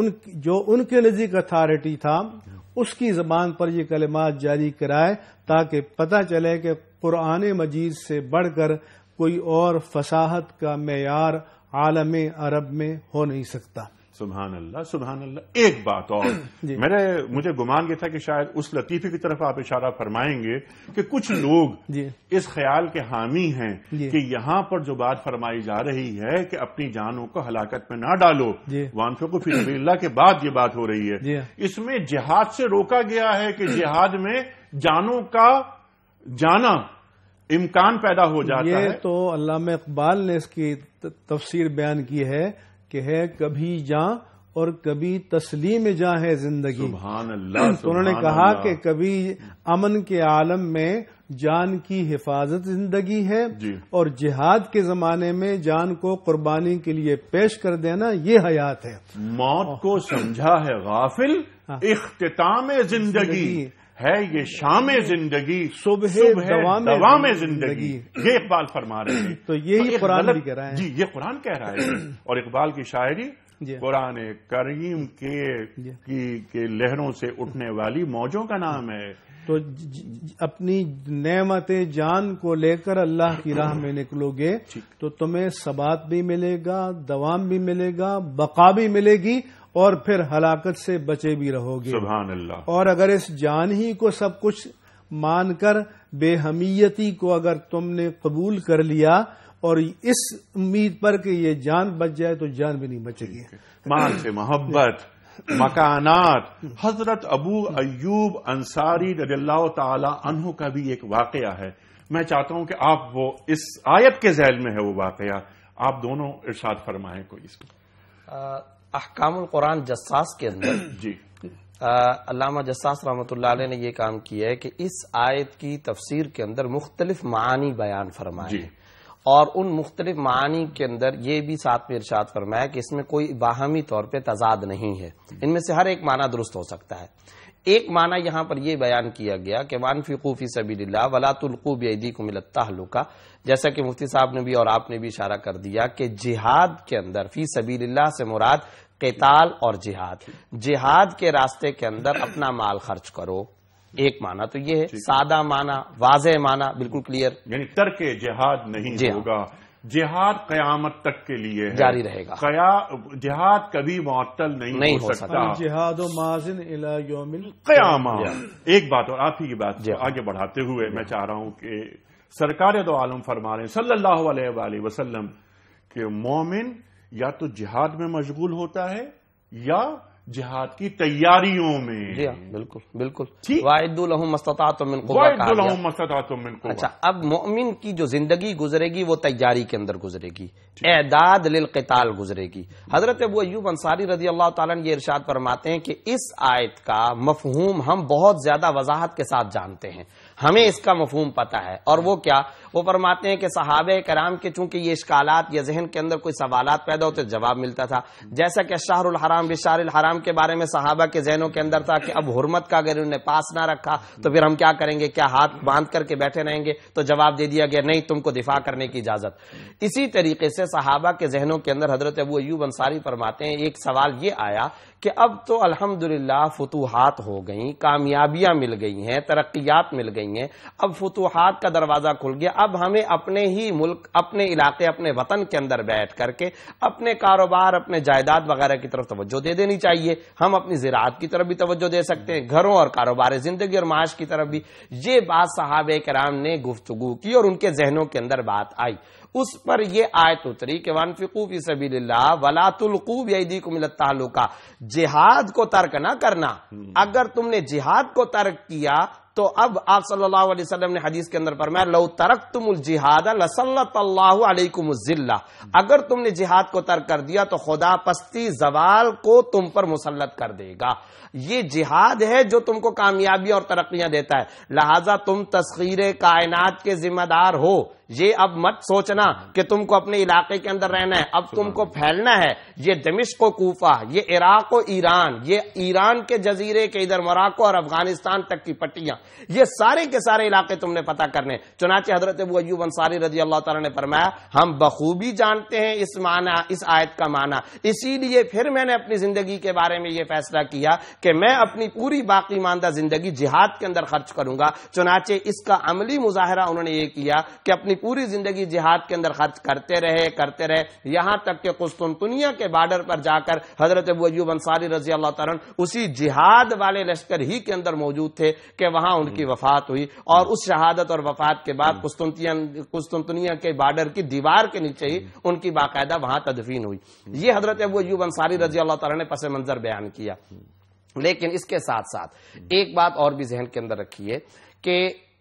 B: उन जो उनके नज़दीक अथॉरिटी था उसकी जबान पर ये कलमात जारी कराए ताकि पता चले कि कुरान मजीद से बढ़कर कोई और फसाहत का मैार आलम अरब में हो नहीं सकता सुबहान अल्लाह सुबहान अल्लाह एक
A: बात और [clears throat] मैंने मुझे गुमान यह था कि शायद उस लतीफे की तरफ आप इशारा फरमाएंगे कि कुछ [clears throat] लोग इस ख्याल के हामी हैं कि यहां पर जो बात फरमाई जा रही है कि अपनी जानों को हलाकत में ना डालो वानफे को फिर अल्लाह के बाद ये बात हो रही है इसमें जिहाद से रोका गया है कि जिहाद में जानों का जाना इम्कान पैदा हो जाता ये है
B: तो अल्लाह इकबाल ने इसकी तफसीर बयान की है कि है कभी जा और कभी तस्लीम जा है जिंदगी तो [clears throat] उन्होंने कहा कि कभी अमन के आलम में जान की हिफाजत जिंदगी है और जिहाद के जमाने में जान को कुर्बानी के लिए पेश कर देना ये हयात है मौत को समझा है
A: गाफिल हाँ। इख्ताम जिंदगी है ये शाम जिंदगी
B: सुबह दवा
A: जिंदगी ये इकबाल फरमा रहे हैं तो यही तो कुरान कह रहा है जी ये कुरान कह रहा है और इकबाल की शायरी कुरान करीम के
B: की के लहरों से उठने वाली मौजों का नाम है तो ज, ज, अपनी नमत जान को लेकर अल्लाह की राह में निकलोगे तो तुम्हें सबात भी मिलेगा दवाम भी मिलेगा बका भी मिलेगी और फिर हलाकत से बचे भी रहोगे और अगर इस जान ही को सब कुछ मानकर बेहमीयती को अगर तुमने कबूल कर लिया और इस उम्मीद पर कि ये जान बच जाए तो जान भी नहीं बचेगी
A: मान से मोहब्बत मकानात हजरत अबू अयूब अंसारी रजल्ला तहों का भी एक वाकया है मैं चाहता हूं कि आप वो इस आयत के जैल में है वो वाकया
C: आप दोनों इर्शाद फरमाएं कोई इसको अहकाम कुरान जस्सास के अंदर [clears throat] जी अलामा जस्सास रहमत ने यह काम किया है कि इस आयत की तफसीर के अंदर मुख्तलिफ मानी बयान फरमाए और उन मुख्तलिफ मानी के अंदर ये भी साथ में इर्शाद फरमाया कि इसमें कोई बाहमी तौर पर तजाद नहीं है इनमें से हर एक माना दुरुस्त हो सकता है एक माना यहाँ पर यह बयान किया गया कि वान फ़िकूफ़ी सबीला वलातुलकूबी को मिलता हलुका जैसा कि मुफ्ती साहब ने भी और आपने भी इशारा कर दिया कि जिहाद के अंदर फ़ी सबीला से मुराद कैताल और जिहाद जिहाद के रास्ते के अंदर अपना माल खर्च करो एक माना तो ये है सादा माना वाज माना बिल्कुल क्लियर यानी तर्क जिहाद नहीं हाँ। होगा जिहाद कयामत
A: तक के लिए है। जारी रहेगा कया जिहाद कभी मअतल नहीं, नहीं हो, हो सकता
B: जिहाद माजिन कयामा
A: एक बात और आप ही की बात आगे बढ़ाते हुए मैं चाह रहा हूं कि सरकार दो आलम फरमा रहे सल्लल्लाहु अलैहि वसल्लम के मोमिन या तो जिहाद में मशगूल होता है या जिहाद की
C: तैयारियों में जी हाँ बिल्कुल बिल्कुल वायदुलहमस्तातमिन अच्छा अब मोमिन की जो जिंदगी गुजरेगी वो तैयारी के अंदर गुजरेगी एदाद लिलकताल गुजरेगी हजरत अब अयूब अंसारी रजी अल्लाह ने ये इरशाद फरमाते हैं कि इस आयत का मफहूम हम बहुत ज्यादा वजाहत के साथ जानते हैं हमें इसका मफहूम पता है और वो क्या वो फरमाते हैं कि सहाब कराम के चूंकि ये इश्कालत या जहन के अंदर कोई सवाल पैदा होते जवाब मिलता था जैसा कि शाहरुल हराम बिशार हराम के बारे में सहाबा के जहनों के अंदर था कि अब हरमत का अगर उन्होंने पास ना रखा तो फिर हम क्या करेंगे क्या हाथ बांध करके बैठे रहेंगे तो जवाब दे दिया गया नहीं तुमको दिफा करने की इजाजत इसी तरीके से सहाबा के जहनों के अंदर हजरत अबू अयूब अंसारी फरमाते हैं एक सवाल ये आया कि अब तो अलहमदुल्ला फतूहत हो गई कामयाबियां मिल गई हैं तरक्यात मिल गई देंगे अब फतूहत का दरवाजा खुल गया अब हमें अपने ही मुल्क अपने इलाके अपने वतन के अंदर बैठ करके अपने कारोबार अपने जायदाद वगैरह की तरफ तवज्जो दे देनी चाहिए हम अपनी ज़रात की तरफ भी तवज्जो दे सकते हैं घरों और कारोबार जिंदगी और माश की तरफ भी ये बात साहब कराम ने गुफ्तगु की और उनके जहनों के अंदर बात आई उस पर यह आयत उतरी कि वानफिकूफी सबील्ला वलातुलकूब यदी को यदीकुमिलता जिहाद को तर्क ना करना हम्म। अगर तुमने जिहाद को तर्क किया तो अब आप सल्लल्लाहु अलैहि वसल्लम ने हदीस के अंदर फरमाया लो तरक तुम जिहाद लसल्ला अगर तुमने जिहाद को तर्क कर दिया तो खुदा पस्ती जवाल को तुम पर मुसलत कर देगा ये जिहाद है जो तुमको कामयाबी और तरक्या देता है लिहाजा तुम तस्खीर कायनात के जिम्मेदार हो ये अब मत सोचना कि तुमको अपने इलाके के अंदर रहना है अब तुमको फैलना है ये दमिश को कोफा ये इराक और ईरान ये ईरान के जजीरे के इधर मराको और अफगानिस्तान तक की पट्टियां ये सारे के सारे इलाके तुमने पता करने चुनाचे हजरत अयूब अंसारी रजी अल्लाह तला ने फरमाया हम बखूबी जानते हैं इस माना इस आयत का माना इसीलिए फिर मैंने अपनी जिंदगी के बारे में यह फैसला किया कि मैं अपनी पूरी बाकी मानदा जिंदगी जिहाद के अंदर खर्च करूंगा चुनाचे इसका अमली मुजाहरा उन्होंने ये किया कि अपनी पूरी जिंदगी जिहाद के अंदर खर्च करते रहे करते रहे यहां तक कि कुस्तुनतुनिया के बॉर्डर पर जाकर हजरत अबूब अंसारी रजी अल्लाह तन उसी जिहाद वाले लश्कर ही के अंदर मौजूद थे कि वहां उनकी वफात हुई और उस शहादत और वफात के बाद कुस्तुनतुनिया के बॉर्डर की दीवार के नीचे ही उनकी बाकायदा वहां तदफीन हुई ये हजरत अबूब अंसारी रजी अल्लाह तला ने पस मंजर बयान किया लेकिन इसके साथ साथ एक बात और भी जहन के अंदर रखी है कि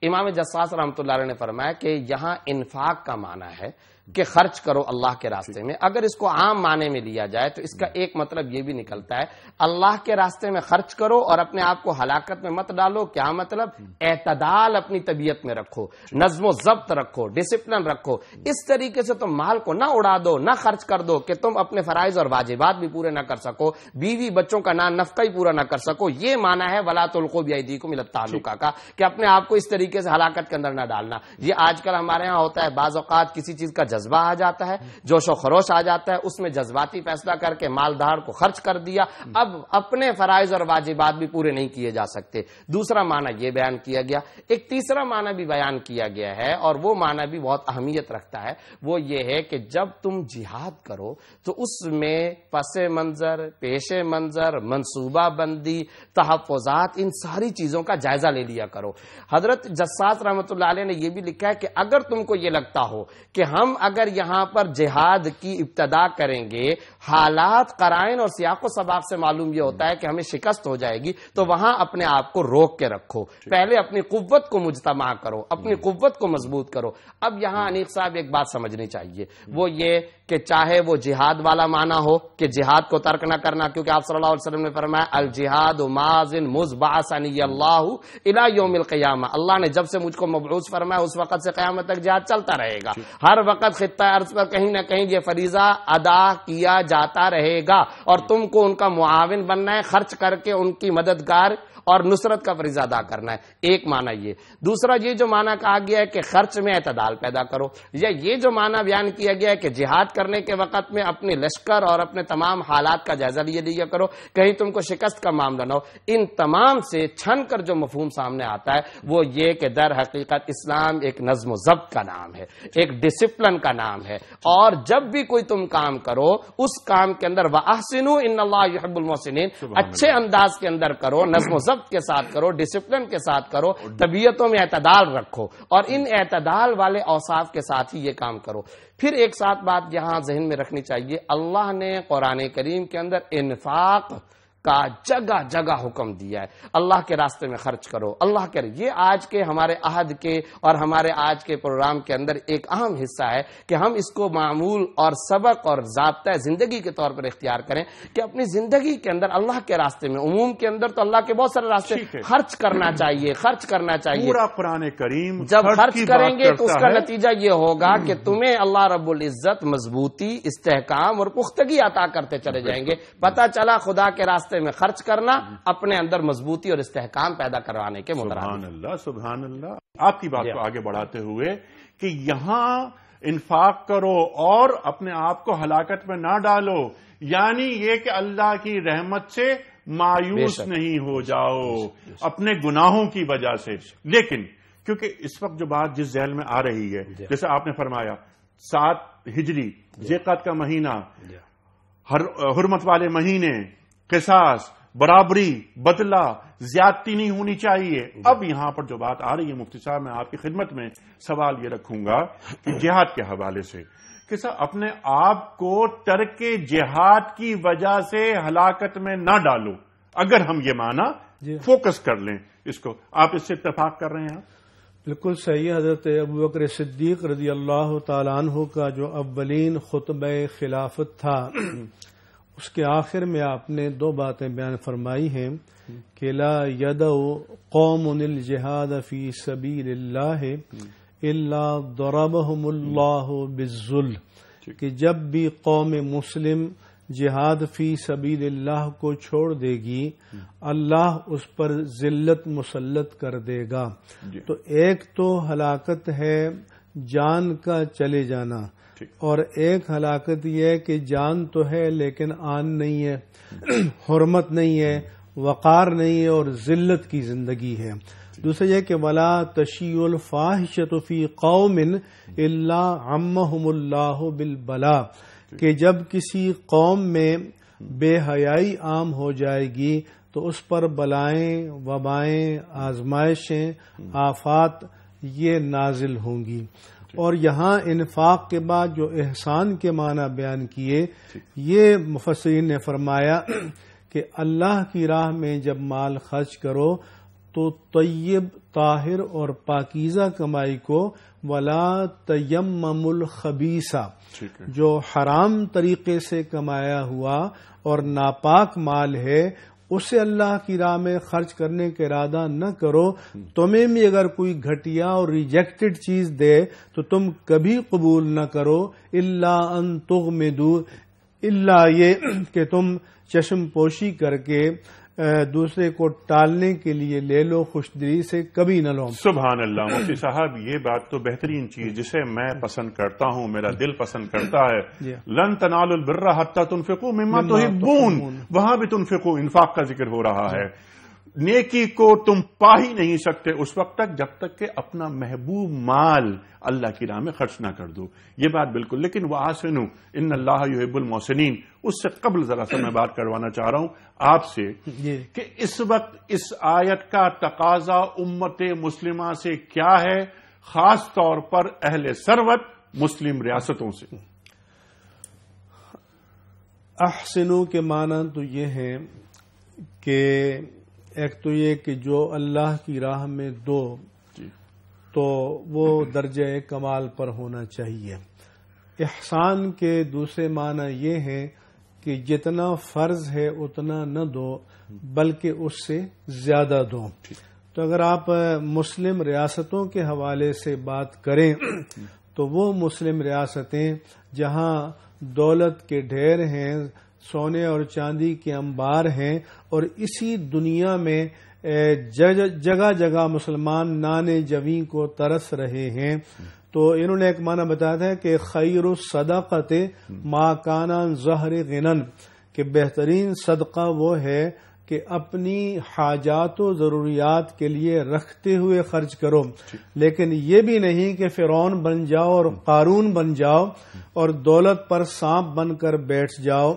C: इमाम जस्सास रहमत ने फरमाया कि यहां इन्फाक का माना है कि खर्च करो अल्लाह के रास्ते में अगर इसको आम माने में लिया जाए तो इसका एक मतलब ये भी निकलता है अल्लाह के रास्ते में खर्च करो और अपने आप को हलाकत में मत डालो क्या मतलब एतदाल अपनी तबीयत में रखो नज्मो जब्त रखो डिसिप्लिन रखो इस तरीके से तुम माल को ना उड़ा दो ना खर्च कर दो कि तुम अपने फराइज और वाजिबात भी पूरे ना कर सको बीवी बच्चों का ना नफका ही पूरा ना कर सको ये माना है वला तुलको भी को मिलता का कि अपने आप को इस तरीके से हलाकत के अंदर ना डालना ये आजकल हमारे यहाँ होता है बाज किसी चीज का जज्बा आ जाता है जोशो खरोश आ जाता है उसमें जज्बाती फैसला करके मालदार को खर्च कर दिया अब अपने फराइज और वाजिबात भी पूरे नहीं किए जा सकते दूसरा माना यह बयान किया गया एक तीसरा माना भी बयान किया गया है और वो माना भी बहुत अहमियत रखता है वो ये है कि जब तुम जिहाद करो तो उसमें पस मंजर पेशे मंजर मनसूबा बंदी तहफात इन सारी चीजों का जायजा ले लिया करो हजरत जस्सात रहमत ने यह भी लिखा है कि अगर तुमको यह लगता हो कि हम अगर यहां पर जिहाद की इब्तदा करेंगे हालात कराइन और सियाको सबाक से मालूम यह होता है कि हमें शिकस्त हो जाएगी तो वहां अपने आप को रोक के रखो पहले अपनी कुत को मुजतमा करो अपनी हम्म। कुत को मजबूत करो अब यहां हम्म। अनिक साहब एक बात समझनी चाहिए हम्म। वो ये कि चाहे वो जिहाद वाला माना हो कि जिहाद को तर्क न करना क्योंकि आप सल्लल्लाहु अलैहि वसल्लम ने फरमाया अल जिहाद माजिन मुजबासनी अल्लाह अल्लाह ने जब से मुझको मबरूज फरमाया उस वक्त से क्यामत तक जिहाद चलता रहेगा हर वक्त सब खत्ता अर्ज पर कहीं ना कहीं ये फरीजा अदा किया जाता रहेगा और तुमको उनका मुआविन बनना है खर्च करके उनकी मददगार और नुसरत का फर्ज अदा करना है एक माना ये दूसरा ये जो माना कहा गया है कि खर्च में अतदाल पैदा करो या ये जो माना बयान किया गया है कि जिहाद करने के वक्त में अपने लश्कर और अपने तमाम हालात का जायजा लिए लिया करो कहीं तुमको शिकस्त का मामला ना हो इन तमाम से छन कर जो मफहम सामने आता है वो ये कि दर हकीकत इस्लाम एक नज्म जब्त का नाम है एक डिसिप्लिन का नाम है और जब भी कोई तुम काम करो उस काम के अंदर वाहन अच्छे अंदाज के अंदर करो नज्म जब्त के साथ करो डिसिप्लिन के साथ करो तबीयतों में अतदाल रखो और इन अतदाल वाले औसाफ के साथ ही ये काम करो फिर एक साथ बात यहां जहन में रखनी चाहिए अल्लाह ने कुरान करीम के अंदर इन्फाक का जगह जगह हुक्म दिया है अल्लाह के रास्ते में खर्च करो अल्लाह कर ये आज के हमारे अहद के और हमारे आज के प्रोग्राम के अंदर एक अहम हिस्सा है कि हम इसको मामूल और सबक और जबता जिंदगी के तौर पर इख्तियार करें कि अपनी जिंदगी के अंदर अल्लाह के रास्ते में उमूम के अंदर तो अल्लाह के बहुत सारे रास्ते खर्च करना चाहिए खर्च करना चाहिए पूरा
A: पुराने करीम जब खर्च करेंगे तो उसका
C: नतीजा ये होगा हम्म। कि तुम्हें अल्लाह रबुल इज्जत मजबूती इस्तेकाम और पुख्तगी अता करते चले जाएंगे पता चला खुदा के रास्ते रास्ते में खर्च करना अपने अंदर मजबूती और इस्तेकाम पैदा करवाने के मुताबिक अल्लाह सुबहान अल्लाह आपकी बात
A: को आगे बढ़ाते हुए कि यहां इन्फाक करो और अपने आप को हलाकत में ना डालो यानी ये कि अल्लाह की रहमत से मायूस नहीं हो जाओ अपने गुनाहों की वजह से लेकिन क्योंकि इस वक्त जो बात जिस जहल में आ रही है जैसे आपने फरमाया सात हिजरी जेकत का महीना हर हुरमत वाले महीने किसास बराबरी बदला ज्यादती नहीं होनी चाहिए अब यहां पर जो बात आ रही है मुफ्ती साहब मैं आपकी खिदमत में सवाल ये रखूंगा कि जिहाद के हवाले से कि सर अपने आप को तर्क जिहाद की वजह से हलाकत में ना डालो अगर हम ये माना फोकस कर लें इसको
B: आप इससे इतफाक कर रहे हैं बिल्कुल सही हजरत अबू बकर सिद्दीक रजी अल्लाह तु का जो अवलीन खुतब खिलाफत था उसके आखिर में आपने दो बातें बयान फरमाई हैं कि ला यद कौम जहाद फी सबील बिजुल कि जब भी कौम मुस्लिम जिहाद फी सबील को छोड़ देगी अल्लाह उस पर जिल्लत मुसलत कर देगा तो एक तो हलाकत है जान का चले जाना और एक हलाकत यह कि जान तो है लेकिन आन नहीं है [clears throat] हरमत नहीं है वक़ार नहीं है और जिल्लत की जिंदगी है दूसरा यह कि वला तशील फाहिशतफ़ी कौमिन अम्महमुल्लाह बिलबला कि जब किसी कौम में बेहयाई आम हो जाएगी तो उस पर बलाएं वबाएं आजमाइशें हम्म। आफात ये नाजिल होंगी और यहाँ इन्फाक के बाद जो एहसान के माना बयान किए ये मुफसरीन ने फरमाया कि अल्लाह की राह में जब माल खर्च करो तो तय्यब ताहिर और पाकिज़ा कमाई को वला तयममुल खबीसा जो हराम तरीके से कमाया हुआ और नापाक माल है उसे अल्लाह की राह में खर्च करने का इरादा न करो तुम्हें भी अगर कोई घटिया और रिजेक्टेड चीज दे तो तुम कभी कबूल न करो इल्ला अन तुग में दू इल्ला ये कि तुम चश्म पोशी करके दूसरे को टालने के लिए ले लो खुशदरी से कभी न लो सुबह अल्लाह मुफ्ती
A: साहब ये बात तो बेहतरीन चीज जिसे मैं पसंद करता हूँ मेरा दिल पसंद करता है लन तनालबर्रा हत्या तुनफिको मिम्मा तो बून वहां भी तुम फिको इन्फाक का जिक्र हो रहा है नेकी को तुम पा ही नहीं सकते उस वक्त तक जब तक के अपना महबूब माल अल्लाह की राह में खर्च ना कर दो ये बात बिल्कुल लेकिन वह आसनु इन अल्लाह युहबुल मोहसिन उससे कबल जरा सा मैं बात करवाना चाह रहा हूं आपसे कि इस वक्त इस आयत का तकाजा उम्मत मुस्लिमा से क्या है खास तौर पर अहल सरवत मुस्लिम रियासतों से
B: अहसनों के माना तो ये है कि एक तो ये कि जो अल्लाह की राह में दो तो वो दर्ज कमाल पर होना चाहिए एहसान के दूसरे माना ये हैं कि जितना फर्ज है उतना न दो बल्कि उससे ज्यादा दो तो अगर आप मुस्लिम रियासतों के हवाले से बात करें [clears throat] तो वो मुस्लिम रियासतें जहां दौलत के ढेर हैं सोने और चांदी के अंबार हैं और इसी दुनिया में जगह जगह मुसलमान नाने जवी को तरस रहे हैं हम्म। तो इन्होंने एक माना बताया था कि खैर सदाकत माकाना जहर गिनन के बेहतरीन सदका वो है कि अपनी हाजात ज़रूरियात के लिए रखते हुए खर्च करो लेकिन ये भी नहीं कि फ़िरौन बन जाओ और कारून बन जाओ और दौलत पर सांप बनकर बैठ जाओ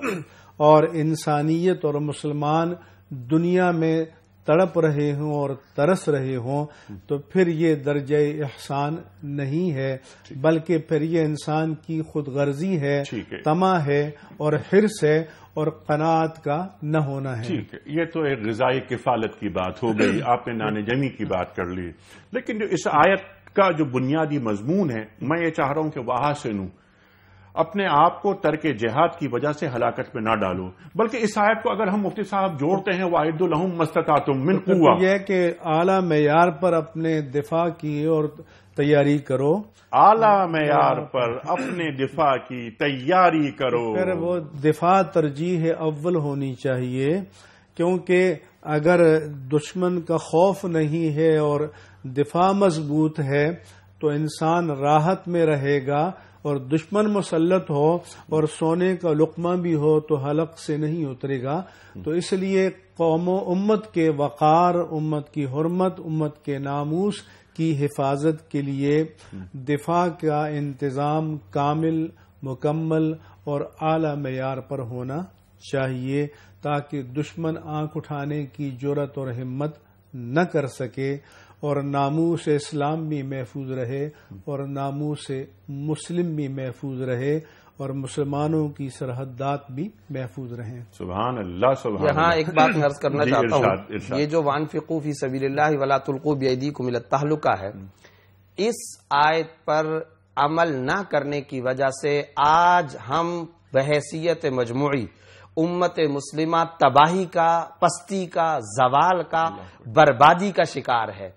B: और इंसानियत और मुसलमान दुनिया में तड़प रहे हों और तरस रहे हों तो फिर ये दर्ज एहसान नहीं है बल्कि फिर ये इंसान की खुद गर्जी है, है तमा है और हिरस है और कनात का न होना है ठीक
A: है ये तो एक गजाई किफालत की बात हो गई [clears throat] आपने नान जमी की बात कर ली लेकिन जो इस आयत का जो बुनियादी मजमून है मैं ये चाह रहा हूं कि वहां से लू अपने आप को तरके जहाद की वजह से हलाकत में ना डालो बल्कि इस आयत को अगर हम मुफ्ती साहब जोड़ते हैं वाहिदुलहम
B: मस्तता तुम मिन तो कुआ यह कि आला मैार पर अपने दिफा की और तैयारी करो आला मैार
A: पर अपने दिफा की तैयारी करो तो फिर वो
B: दिफा तरजीह अव्वल होनी चाहिए क्योंकि अगर दुश्मन का खौफ नहीं है और दिफा मजबूत है तो इंसान राहत में रहेगा और दुश्मन मुसलत हो और सोने का लुकमा भी हो तो हलक से नहीं उतरेगा तो इसलिए कौम उम्मत के वक़ार उम्मत की हरमत उम्मत के नामूस की हिफाजत के लिए दिफा का इंतज़ाम कामिल मुकम्मल और आला मैार पर होना चाहिए ताकि दुश्मन आंख उठाने की जरूरत और हिम्मत न कर सके और नामू से इस्लाम भी महफूज रहे और नामू से मुस्लिम भी महफूज रहे और मुसलमानों
C: की सरहदात भी महफूज रहे
A: सुबहान अल्लाह सुबहान यहाँ एक बात अर्ज करना चाहता हूँ ये
C: जो वान फिकूफी सबी वलातुल्कू बेदी मिलत तहलुका है हम्म। इस आयत पर अमल ना करने की वजह से आज हम बहसीत मजमू उम्मत मुस्लिमा तबाही का पस्ती का जवाल का बर्बादी का शिकार है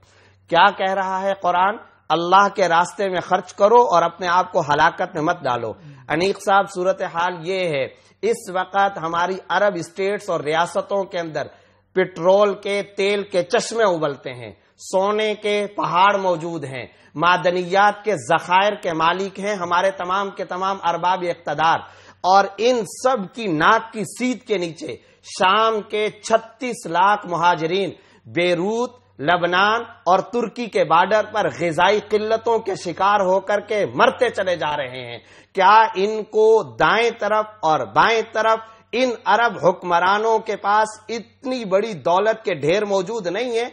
C: क्या कह रहा है कुरान अल्लाह के रास्ते में खर्च करो और अपने आप को हलाकत में मत डालो अनीक साहब सूरत हाल ये है इस वक्त हमारी अरब स्टेट्स और रियासतों के अंदर पेट्रोल के तेल के चश्मे उबलते हैं सोने के पहाड़ मौजूद हैं मादनियात के जखायर के मालिक हैं हमारे तमाम के तमाम अरबाब इकतदार और इन सब की नाक की सीध के नीचे शाम के 36 लाख महाजरीन बेरूत लबनान और तुर्की के बॉर्डर पर गजाई किल्लतों के शिकार होकर के मरते चले जा रहे हैं क्या इनको दाएं तरफ और बाएं तरफ इन अरब हुक्मरानों के पास इतनी बड़ी दौलत के ढेर मौजूद नहीं है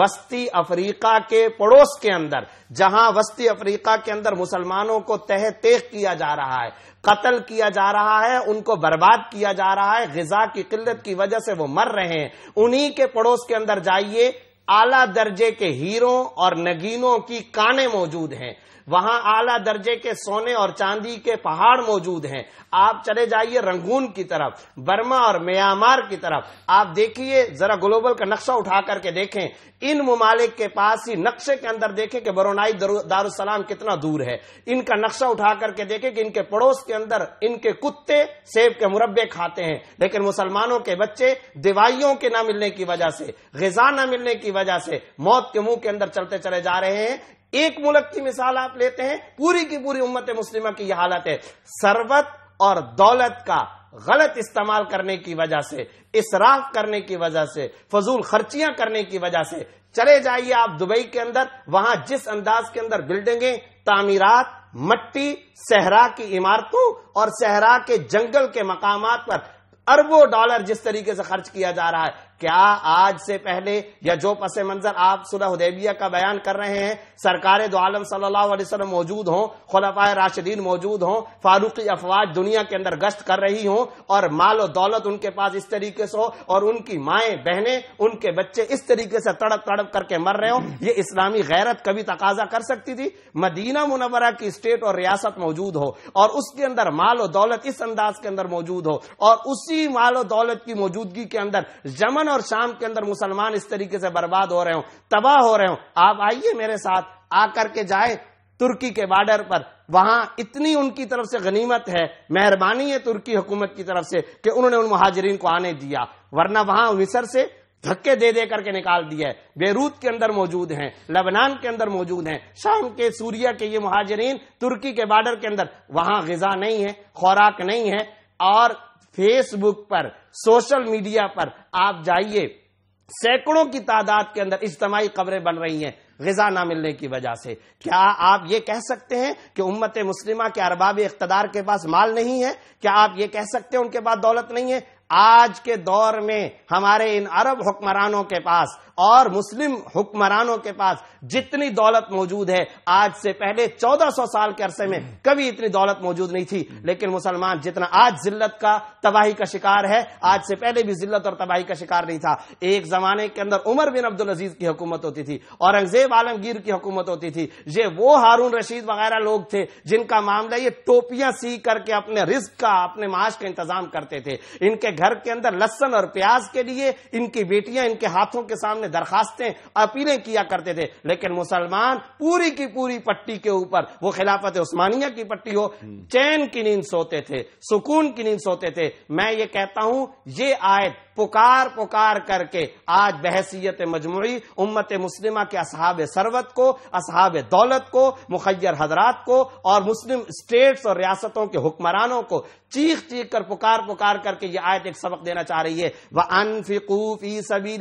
C: वस्ती अफ्रीका के पड़ोस के अंदर जहां वस्ती अफ्रीका के अंदर मुसलमानों को तह तेख किया जा रहा है कत्ल किया जा रहा है उनको बर्बाद किया जा रहा है गजा की किल्लत की वजह से वो मर रहे हैं उन्हीं के पड़ोस के अंदर जाइए आला दर्जे के हीरों और नगीनों की काने मौजूद हैं वहां आला दर्जे के सोने और चांदी के पहाड़ मौजूद हैं आप चले जाइए रंगून की तरफ बर्मा और म्यांमार की तरफ आप देखिए जरा ग्लोबल का नक्शा उठा करके देखें इन ममालिक के पास ही नक्शे के अंदर देखें कि बरोनाई दारुसलाम कितना दूर है इनका नक्शा उठा करके देखें कि इनके पड़ोस के अंदर इनके कुत्ते सेब के मुरब्बे खाते हैं लेकिन मुसलमानों के बच्चे दिवाइयों के ना मिलने की वजह से गजा ना मिलने की वजह से मौत के मुंह के अंदर चलते चले जा रहे हैं एक मुल्क की मिसाल आप लेते हैं पूरी की पूरी उम्मत मुस्लिमा की यह हालत है सरबत और दौलत का गलत इस्तेमाल करने की वजह से इसराफ करने की वजह से फजूल खर्चियां करने की वजह से चले जाइए आप दुबई के अंदर वहां जिस अंदाज के अंदर बिल्डिंगे तामीरात मट्टी सहरा की इमारतों और सहरा के जंगल के मकाम पर अरबों डॉलर जिस तरीके से खर्च किया जा रहा है क्या आज से पहले या जो पस मंजर आप सुलह उदैबिया का बयान कर रहे हैं सरकार दो आलम सल्लल्लाहु अलैहि वसल्लम मौजूद हों खुलफा राशिदीन मौजूद हों फारूकी अफवाज दुनिया के अंदर गश्त कर रही हों और माल और दौलत उनके पास इस तरीके से हो और उनकी माए बहनें उनके बच्चे इस तरीके से तड़प तड़प करके मर रहे हो ये इस्लामी गैरत कभी तकाजा कर सकती थी मदीना मुनवरा की स्टेट और रियासत मौजूद हो और उसके अंदर माल और दौलत इस अंदाज के अंदर मौजूद हो और उसी माल और दौलत की मौजूदगी के अंदर जमन और शाम के अंदर मुसलमान इस तरीके से बर्बाद हो रहे हो तबाह हो रहे हो आप आइए मेरे साथ आकर के जाए तुर्की के बॉर्डर पर वहां इतनी उनकी तरफ से गनीमत है मेहरबानी है तुर्की हुकूमत की तरफ से कि उन्होंने उन महाजरीन को आने दिया वरना वहां मिसर से धक्के दे दे करके निकाल दिया है बेरूत के अंदर मौजूद हैं लबनान के अंदर मौजूद हैं शाम के सूर्या के ये महाजरीन तुर्की के बॉर्डर के अंदर वहां गजा नहीं है खुराक नहीं है और फेसबुक पर सोशल मीडिया पर आप जाइए सैकड़ों की तादाद के अंदर इज्तमाही खबरें बन रही हैं गजा ना मिलने की वजह से क्या आप ये कह सकते हैं कि उम्मत मुस्लिमा के अरबाब इकतदार के पास माल नहीं है क्या आप ये कह सकते हैं उनके पास दौलत नहीं है आज के दौर में हमारे इन अरब हुक्मरानों के पास और मुस्लिम हुक्मरानों के पास जितनी दौलत मौजूद है आज से पहले 1400 साल के अरसे में कभी इतनी दौलत मौजूद नहीं थी लेकिन मुसलमान जितना आज जिल्लत का तबाही का शिकार है आज से पहले भी जिल्लत और तबाही का शिकार नहीं था एक जमाने के अंदर उमर बिन अब्दुल अजीज की हुकूमत होती थी औरंगजेब आलमगीर की हुकूमत होती थी ये वो हारून रशीद वगैरह लोग थे जिनका मामला ये टोपियां सी करके अपने रिस्क का अपने माश का इंतजाम करते थे इनके घर के अंदर लसन और प्याज के लिए इनकी बेटियां इनके हाथों के सामने दरखास्तें अपीलें किया करते थे लेकिन मुसलमान पूरी की पूरी पट्टी के ऊपर वो खिलाफत उस्मानिया की पट्टी हो हम्म। चैन की नींद सोते थे सुकून की नींद सोते थे मैं ये कहता हूं ये आयत पुकार पुकार करके आज बहसीत मजमुई उम्मत मुस्लिमा के असहाब सरवत को असहाब दौलत को मुखयर हजरात को और मुस्लिम स्टेट्स और रियासतों के हुक्मरानों को चीख चीख कर पुकार पुकार करके ये आयत एक सबक देना चाह रही है वह अनफिकूफी सबी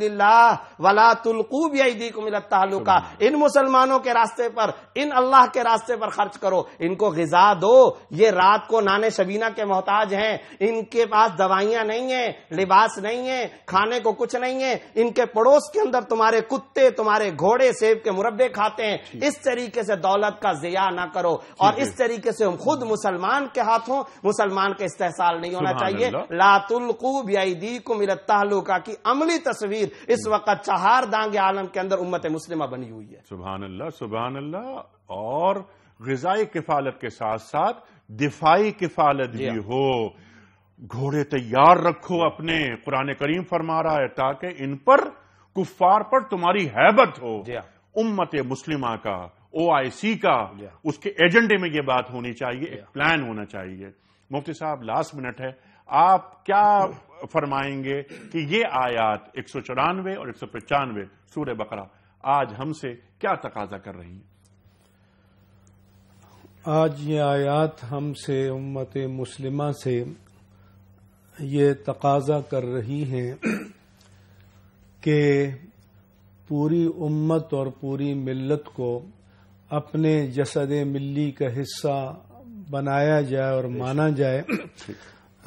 C: वला तुल्कूबीकुमिलतालुका इन मुसलमानों के रास्ते पर इन अल्लाह के रास्ते पर खर्च करो इनको गजा दो ये रात को नाने शबीना के मोहताज हैं इनके पास दवाइयां नहीं है लिबास नहीं है खाने को कुछ नहीं है इनके पड़ोस के अंदर तुम्हारे कुत्ते तुम्हारे घोड़े सेब के मुरब्बे खाते हैं इस तरीके से दौलत का जिया ना करो और इस तरीके से हम खुद मुसलमान के हाथों मुसलमान के इस्तेसाल नहीं होना चाहिए लातुल तुलकू को की अमली तस्वीर इस वक्त चहार दांग आलम के अंदर उम्मत मुस्लिमा बनी हुई है
A: सुबह अल्लाह सुबह अल्लाह और गजाई किफालत के साथ साथ दिफाई किफालत भी हाँ। हो घोड़े तैयार रखो अपने कुरान करीम फरमा रहा है ताकि इन पर कुफार पर तुम्हारी हैबत हो हाँ। उम्मत मुस्लिमा का ओ आई सी का हाँ। उसके एजेंडे में यह बात होनी चाहिए एक प्लान होना चाहिए मुफ्ती साहब लास्ट मिनट है आप क्या फरमाएंगे कि ये आयात एक सौ चौरानवे और एक सौ पचानवे सूर्य बकरा आज हमसे क्या तकाजा कर रही है
B: आज ये आयात हमसे उम्मत मुस्लिमा से ये तकाजा कर रही हैं कि पूरी उम्मत और पूरी मिल्लत को अपने जसद मिली का हिस्सा बनाया जाए और माना जाए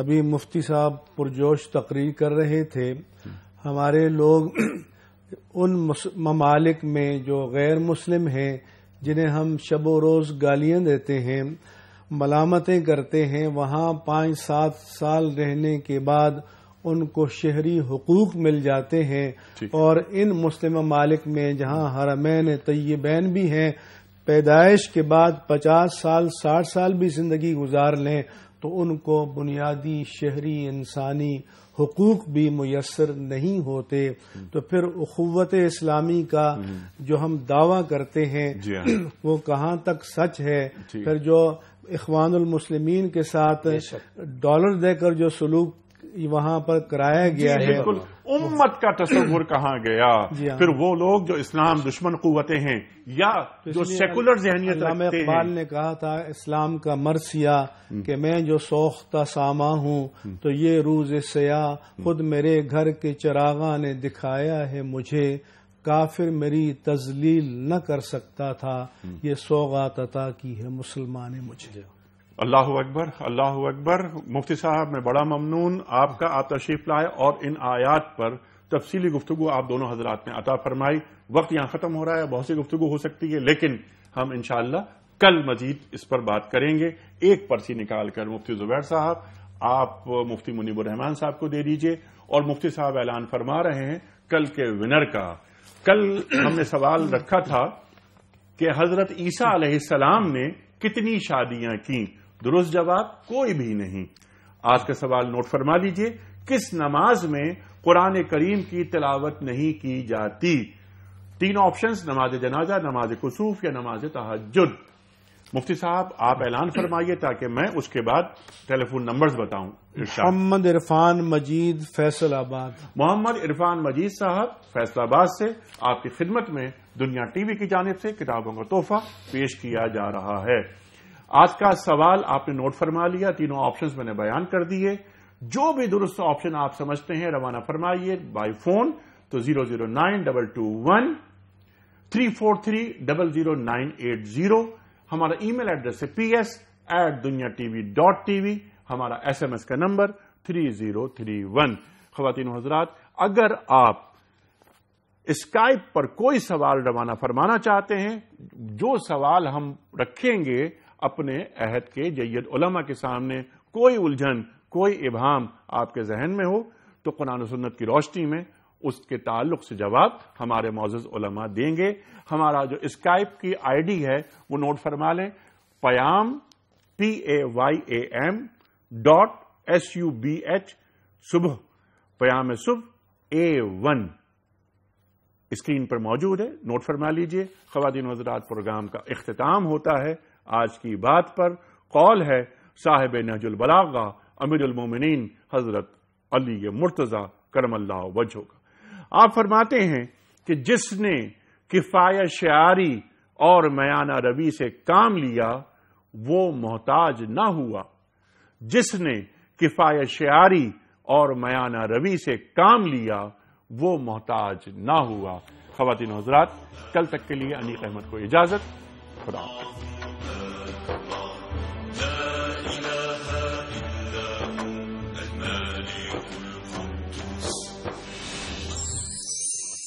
B: अभी मुफ्ती साहब पुरजोश तकरीर कर रहे थे हमारे लोग [clears throat] उन ममालिक में जो गैर मुस्लिम हैं जिन्हें हम शबो रोज गालियां देते हैं मलामतें करते हैं वहाँ पांच सात साल रहने के बाद उनको शहरी हकूक मिल जाते हैं और इन मुस्लिम मालिक में जहाँ हरमैन तयबैन भी हैं पैदाइश के बाद पचास साल साठ साल भी जिंदगी गुजार लें तो उनको बुनियादी शहरी इंसानी हकूक भी मैसर नहीं होते तो फिर अखवत इस्लामी का जो हम दावा करते हैं हाँ। वो कहाँ तक सच है फिर जो इखवानमसलिमीन के साथ डॉलर देकर जो सलूक वहां पर कराया गया है
A: उम्मत का तस्वुर कहाँ गया हाँ। फिर वो लोग जो इस्लाम दुश्मन कुतें हैं या जो सेकुलर जहनीत इकबाल
B: ने कहा था इस्लाम का मरसिया हम्म। कि मैं जो सोख्ता सामा हूँ हम्म। तो ये रूज सयाह खुद हम्म। मेरे घर के चरागा ने दिखाया है मुझे काफिर मेरी तजलील न कर सकता था ये सौगात अता की है मुसलमान मुझे
A: अल्लाह अकबर अल्लाह अकबर मुफ्ती साहब मैं बड़ा ममनून आपका आप तशरीफ लाए और इन आयात पर तफसीली गुफ्तु आप दोनों हजरात ने अता फरमाई वक्त यहां खत्म हो रहा है बहुत सी गुफ्तु हो सकती है लेकिन हम इनशाला कल मजीद इस पर बात करेंगे एक पर्ची निकालकर मुफ्ती जुबैर साहब आप मुफ्ती मुनीबर रहमान साहब को दे दीजिए और मुफ्ती साहब ऐलान फरमा रहे हैं कल के विनर का कल हमने सवाल रखा था कि हजरत ईसा सलाम ने कितनी शादियां की दुरुस्त जवाब कोई भी नहीं आज का सवाल नोट फरमा लीजिए किस नमाज में कुरान करीम की तिलावत नहीं की जाती तीन ऑप्शंस नमाज जनाजा नमाज कसूफ या नमाज तहजुद मुफ्ती साहब आप ऐलान फरमाइए ताकि मैं उसके बाद टेलीफोन नंबर्स बताऊं
B: मोहम्मद इरफान मजीद फैसलाबाद
A: मोहम्मद इरफान मजीद साहब फैसलाबाद से आपकी खिदमत में दुनिया टीवी की जानब से किताबों का तोहफा पेश किया जा रहा है आज का सवाल आपने नोट फरमा लिया तीनों ऑप्शन मैंने बयान कर दिए जो भी दुरुस्त ऑप्शन आप समझते हैं रवाना फरमाइए बाय फोन तो zero zero nine double two one three four three double zero nine eight zero हमारा ईमेल एड्रेस है P S at Duniya TV dot TV हमारा एस एम एस का number three zero three one खातिन हजरात अगर आप Skype पर कोई सवाल रवाना फरमाना चाहते हैं जो सवाल हम रखेंगे अपने अहद के जैद उलमा के सामने कोई उलझन कोई इबाम आपके जहन में हो तो कुरान सुन्नत की रोशनी में उसके ताल्लुक से जवाब हमारे मोजिज उलमा देंगे हमारा जो स्काइप की आईडी है वो नोट फरमा लें पयाम P A Y A M dot S U B H सुबह पयाम सुबह ए वन स्क्रीन पर मौजूद है नोट फरमा लीजिए खवादीन वजरात प्रोग्राम का अख्ताम होता है आज की बात पर कौल है साहिब अमीर अमीरमिन हजरत अली मुर्तज़ा करमल्ला वजह का आप फरमाते हैं कि जिसने किफाय शारी और मयाना रवि से काम लिया वो मोहताज ना हुआ जिसने किफाय शारी और मयाना रवि से काम लिया वो मोहताज ना हुआ खातिन हजरात कल तक के लिए अनीक अहमद को इजाजत खुदा